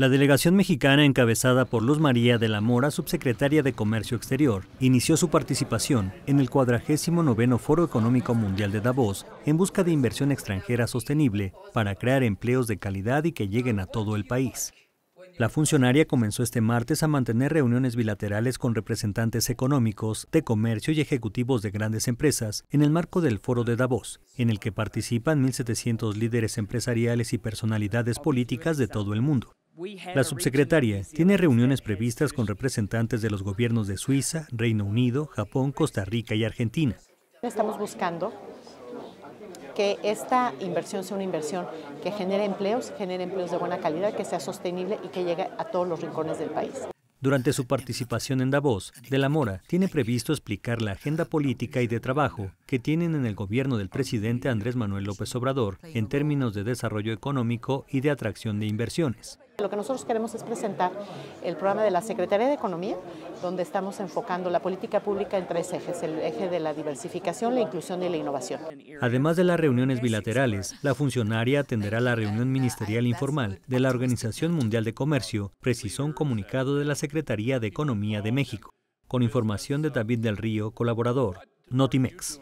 La delegación mexicana encabezada por Luz María de la Mora, subsecretaria de Comercio Exterior, inició su participación en el 49 Foro Económico Mundial de Davos en busca de inversión extranjera sostenible para crear empleos de calidad y que lleguen a todo el país. La funcionaria comenzó este martes a mantener reuniones bilaterales con representantes económicos, de comercio y ejecutivos de grandes empresas en el marco del Foro de Davos, en el que participan 1.700 líderes empresariales y personalidades políticas de todo el mundo. La subsecretaria tiene reuniones previstas con representantes de los gobiernos de Suiza, Reino Unido, Japón, Costa Rica y Argentina. Estamos buscando que esta inversión sea una inversión que genere empleos, genere empleos de buena calidad, que sea sostenible y que llegue a todos los rincones del país. Durante su participación en Davos, De la Mora tiene previsto explicar la agenda política y de trabajo que tienen en el gobierno del presidente Andrés Manuel López Obrador en términos de desarrollo económico y de atracción de inversiones. Lo que nosotros queremos es presentar el programa de la Secretaría de Economía, donde estamos enfocando la política pública en tres ejes, el eje de la diversificación, la inclusión y la innovación. Además de las reuniones bilaterales, la funcionaria atenderá la reunión ministerial informal de la Organización Mundial de Comercio, precisó un comunicado de la Secretaría de Economía de México, con información de David del Río, colaborador, Notimex.